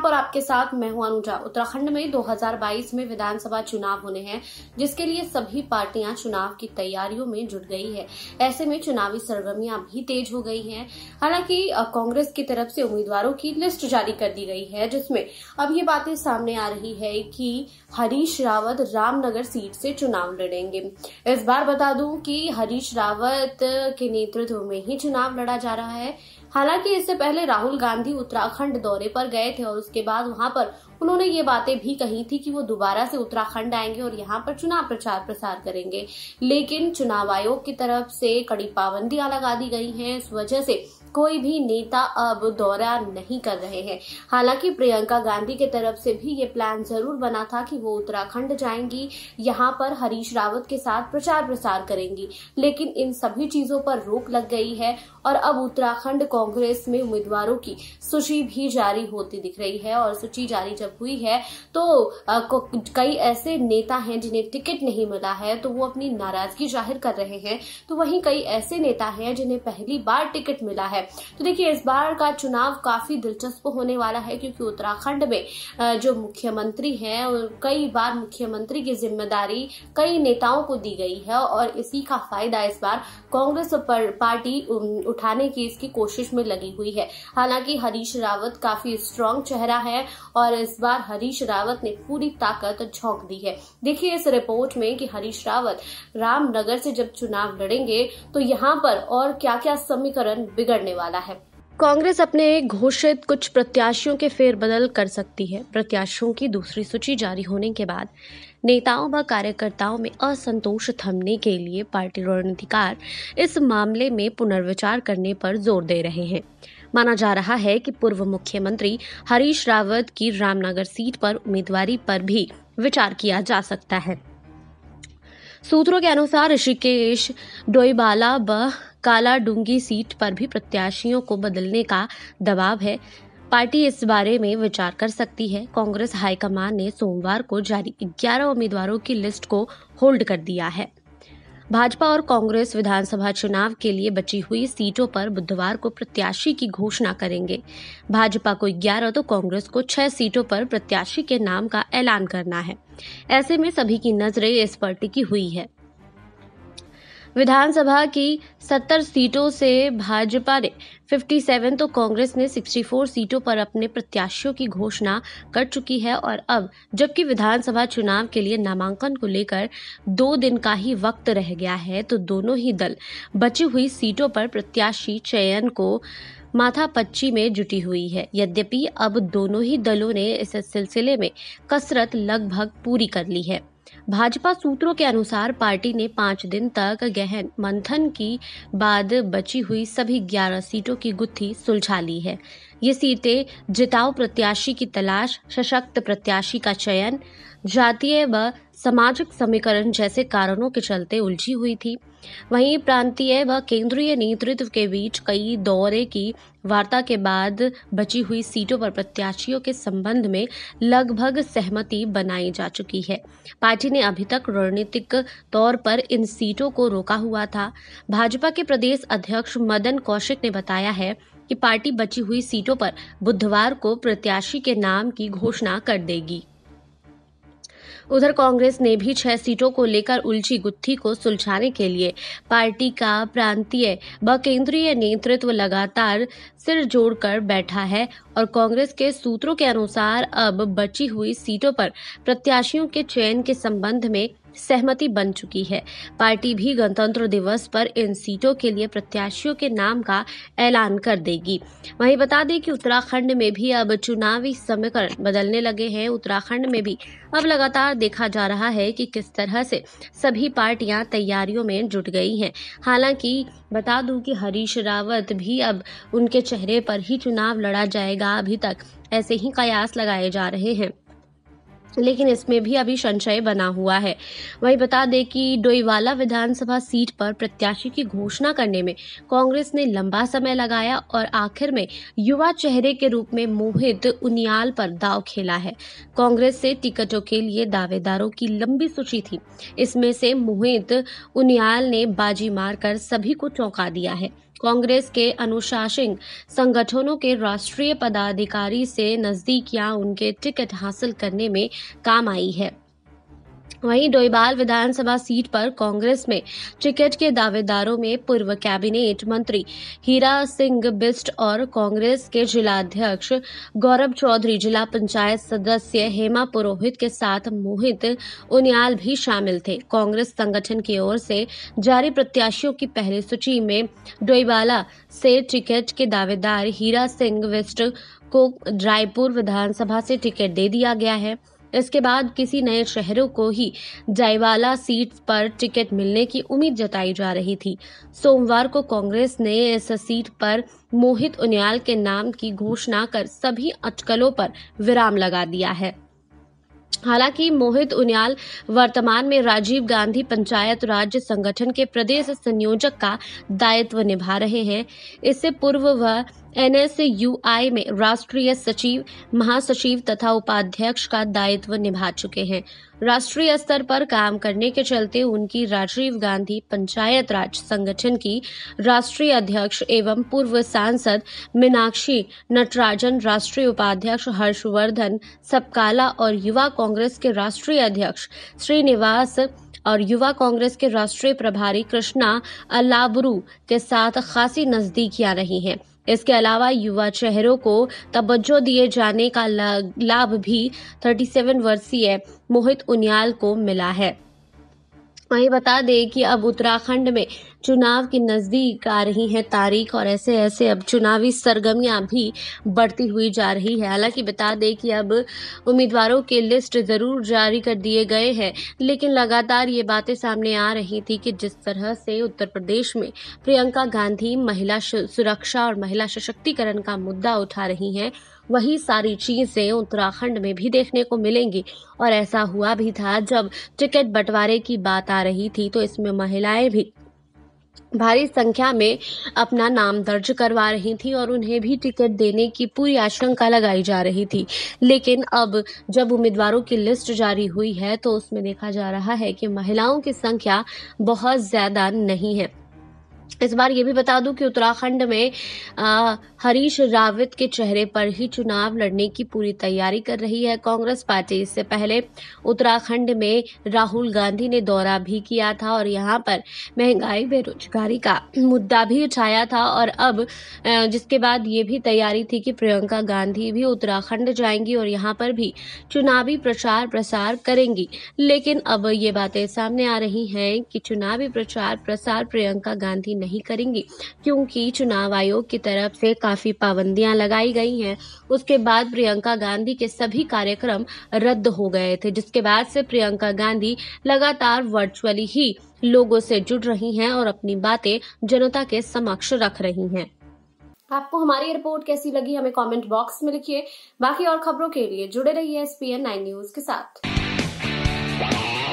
आप और आपके साथ मैं हूं अनुजा उत्तराखंड में 2022 में विधानसभा चुनाव होने हैं जिसके लिए सभी पार्टियां चुनाव की तैयारियों में जुट गई है ऐसे में चुनावी सरगर्मियां भी तेज हो गई हैं हालांकि कांग्रेस की तरफ से उम्मीदवारों की लिस्ट जारी कर दी गई है जिसमें अब ये बातें सामने आ रही है कि हरीश रावत रामनगर सीट से चुनाव लड़ेंगे इस बार बता दूं कि हरीश रावत के नेतृत्व में ही चुनाव लड़ा जा रहा है हालांकि इससे पहले राहुल गांधी उत्तराखंड दौरे पर गए थे और उसके बाद वहां पर उन्होंने ये बातें भी कही थी कि वो दोबारा से उत्तराखंड आएंगे और यहाँ पर चुनाव प्रचार प्रसार करेंगे लेकिन चुनाव आयोग की तरफ से कड़ी पाबंदियां लगा दी गई हैं इस वजह से कोई भी नेता अब दौरा नहीं कर रहे हैं हालांकि प्रियंका गांधी के तरफ से भी ये प्लान जरूर बना था कि वो उत्तराखंड जाएंगी यहाँ पर हरीश रावत के साथ प्रचार प्रसार करेंगी लेकिन इन सभी चीजों पर रोक लग गई है और अब उत्तराखंड कांग्रेस में उम्मीदवारों की सूची भी जारी होती दिख रही है और सूची जारी जब हुई है तो कई ऐसे नेता हैं जिन्हें टिकट नहीं मिला है तो वो अपनी नाराजगी जाहिर कर रहे हैं तो वहीं कई ऐसे नेता हैं जिन्हें पहली बार टिकट मिला है है तो देखिए इस बार का चुनाव काफी दिलचस्प होने वाला है क्योंकि उत्तराखंड में जो मुख्यमंत्री है कई बार मुख्यमंत्री की जिम्मेदारी कई नेताओं को दी गई है और इसी का फायदा इस बार कांग्रेस पार्टी उठाने की इसकी कोशिश में लगी हुई है हालांकि हरीश रावत काफी स्ट्रांग चेहरा है और इस बार हरीश रावत ने पूरी ताकत झोंक दी है देखिए इस रिपोर्ट में कि हरीश रावत रामनगर से जब चुनाव लड़ेंगे तो यहाँ पर और क्या क्या समीकरण बिगड़ने होने वाला है कांग्रेस अपने घोषित कुछ प्रत्याशियों के फेरबदल कर सकती है प्रत्याशियों की दूसरी सूची जारी होने के बाद नेताओं व कार्यकर्ताओं में असंतोष थमने के लिए पार्टी रणनीतिकार इस मामले में पुनर्विचार करने पर जोर दे रहे हैं माना जा रहा है कि पूर्व मुख्यमंत्री हरीश रावत की रामनगर सीट पर उम्मीदवारी पर भी विचार किया जा सकता है सूत्रों के अनुसार ऋषिकेश डोईबाला व कालाडूंगी सीट पर भी प्रत्याशियों को बदलने का दबाव है पार्टी इस बारे में विचार कर सकती है कांग्रेस हाईकमान ने सोमवार को जारी 11 उम्मीदवारों की लिस्ट को होल्ड कर दिया है भाजपा और कांग्रेस विधानसभा चुनाव के लिए बची हुई सीटों पर बुधवार को प्रत्याशी की घोषणा करेंगे भाजपा को ग्यारह तो कांग्रेस को छह सीटों पर प्रत्याशी के नाम का ऐलान करना है ऐसे में सभी की नजरें इस पर टिकी हुई है विधानसभा की 70 सीटों से भाजपा ने 57 तो कांग्रेस ने 64 सीटों पर अपने प्रत्याशियों की घोषणा कर चुकी है और अब जबकि विधानसभा चुनाव के लिए नामांकन को लेकर दो दिन का ही वक्त रह गया है तो दोनों ही दल बची हुई सीटों पर प्रत्याशी चयन को माथापच्ची में जुटी हुई है यद्यपि अब दोनों ही दलों ने इस सिलसिले में कसरत लगभग पूरी कर ली है भाजपा सूत्रों के अनुसार पार्टी ने पाँच दिन तक गहन मंथन की बाद बची हुई सभी ग्यारह सीटों की गुत्थी सुलझा ली है ये सीटें जिताऊ प्रत्याशी की तलाश सशक्त प्रत्याशी का चयन जातीय व सामाजिक समीकरण जैसे कारणों के चलते उलझी हुई थी वहीं प्रांतीय व केंद्रीय नेतृत्व के बीच कई दौरे की वार्ता के बाद बची हुई सीटों पर प्रत्याशियों के संबंध में लगभग सहमति बनाई जा चुकी है पार्टी ने अभी तक रणनीतिक तौर पर इन सीटों को रोका हुआ था भाजपा के प्रदेश अध्यक्ष मदन कौशिक ने बताया है कि पार्टी बची हुई सीटों पर बुधवार को प्रत्याशी के नाम की घोषणा कर देगी उधर कांग्रेस ने भी छह सीटों को लेकर उलझी गुत्थी को सुलझाने के लिए पार्टी का प्रांतीय व केंद्रीय नेतृत्व लगातार सिर जोड़कर बैठा है और कांग्रेस के सूत्रों के अनुसार अब बची हुई सीटों पर प्रत्याशियों के चयन के संबंध में सहमति बन चुकी है पार्टी भी गणतंत्र दिवस पर इन सीटों के लिए प्रत्याशियों के नाम का ऐलान कर देगी वहीं बता दें कि उत्तराखंड में भी अब चुनावी समीकरण बदलने लगे हैं उत्तराखंड में भी अब लगातार देखा जा रहा है कि किस तरह से सभी पार्टियां तैयारियों में जुट गई हैं हालांकि बता दूं कि हरीश रावत भी अब उनके चेहरे पर ही चुनाव लड़ा जाएगा अभी तक ऐसे ही कयास लगाए जा रहे हैं लेकिन इसमें भी अभी संशय बना हुआ है वही बता दें कि डोईवाला विधानसभा सीट पर प्रत्याशी की घोषणा करने में कांग्रेस ने लंबा समय लगाया और आखिर में युवा चेहरे के रूप में मोहित उनियाल पर दाव खेला है कांग्रेस से टिकटों के लिए दावेदारों की लंबी सूची थी इसमें से मोहित उनियाल ने बाजी मारकर सभी को चौंका दिया है कांग्रेस के अनुशासन संगठनों के राष्ट्रीय पदाधिकारी से नजदीकियां उनके टिकट हासिल करने में काम आई है वहीं डोईबाल विधानसभा सीट पर कांग्रेस में टिकट के दावेदारों में पूर्व कैबिनेट मंत्री हीरा सिंह बिस्ट और कांग्रेस के जिलाध्यक्ष गौरव चौधरी जिला पंचायत सदस्य हेमा पुरोहित के साथ मोहित उनियाल भी शामिल थे कांग्रेस संगठन की ओर से जारी प्रत्याशियों की पहली सूची में डोईबाला से टिकट के दावेदार हीरा सिंह बिस्ट को रायपुर विधानसभा से टिकट दे दिया गया है इसके बाद किसी नए शहरों को ही जायवाला सीट पर टिकट मिलने की उम्मीद जताई जा रही थी सोमवार को कांग्रेस ने इस सीट पर मोहित उनियाल के नाम की घोषणा कर सभी अटकलों पर विराम लगा दिया है हालांकि मोहित उनियाल वर्तमान में राजीव गांधी पंचायत राज्य संगठन के प्रदेश संयोजक का दायित्व निभा रहे हैं इससे पूर्व वह एनएसयूआई में राष्ट्रीय सचिव महासचिव तथा उपाध्यक्ष का दायित्व निभा चुके हैं राष्ट्रीय स्तर पर काम करने के चलते उनकी राजीव गांधी पंचायत राज संगठन की राष्ट्रीय अध्यक्ष एवं पूर्व सांसद मीनाक्षी नटराजन राष्ट्रीय उपाध्यक्ष हर्षवर्धन सपकाला और युवा कांग्रेस के राष्ट्रीय अध्यक्ष श्रीनिवास और युवा कांग्रेस के राष्ट्रीय प्रभारी कृष्णा अलाबरू के साथ खासी नजदीकियां रही हैं इसके अलावा युवा चेहरों को तवज्जो दिए जाने का लाभ भी 37 वर्षीय मोहित उनियाल को मिला है वहीं बता दें कि अब उत्तराखंड में चुनाव के नज़दीक आ रही हैं तारीख और ऐसे ऐसे अब चुनावी सरगर्मियां भी बढ़ती हुई जा रही है हालांकि बता दें कि अब उम्मीदवारों के लिस्ट ज़रूर जारी कर दिए गए हैं लेकिन लगातार ये बातें सामने आ रही थी कि जिस तरह से उत्तर प्रदेश में प्रियंका गांधी महिला सुरक्षा और महिला सशक्तिकरण का मुद्दा उठा रही हैं वही सारी चीज़ें उत्तराखंड में भी देखने को मिलेंगी और ऐसा हुआ भी था जब टिकट बंटवारे की बात आ रही थी तो इसमें महिलाएं भी भारी संख्या में अपना नाम दर्ज करवा रही थी और उन्हें भी टिकट देने की पूरी आशंका लगाई जा रही थी लेकिन अब जब उम्मीदवारों की लिस्ट जारी हुई है तो उसमें देखा जा रहा है कि महिलाओं की संख्या बहुत ज़्यादा नहीं है इस बार ये भी बता दूं कि उत्तराखंड में आ, हरीश रावत के चेहरे पर ही चुनाव लड़ने की पूरी तैयारी कर रही है कांग्रेस पार्टी इससे पहले उत्तराखंड में राहुल गांधी ने दौरा भी किया था और यहाँ पर महंगाई बेरोजगारी का मुद्दा भी उठाया था और अब जिसके बाद ये भी तैयारी थी कि प्रियंका गांधी भी उत्तराखंड जाएंगी और यहाँ पर भी चुनावी प्रचार प्रसार करेंगी लेकिन अब ये बातें सामने आ रही हैं कि चुनावी प्रचार प्रसार प्रियंका गांधी नहीं करेंगी क्योंकि चुनाव आयोग की तरफ से काफ़ी पाबंदियां लगाई गई हैं उसके बाद प्रियंका गांधी के सभी कार्यक्रम रद्द हो गए थे जिसके बाद से प्रियंका गांधी लगातार वर्चुअली ही लोगों से जुड़ रही हैं और अपनी बातें जनता के समक्ष रख रही हैं आपको हमारी रिपोर्ट कैसी लगी हमें कमेंट बॉक्स में लिखिए बाकी और खबरों के लिए जुड़े रहिए है नाइन न्यूज के साथ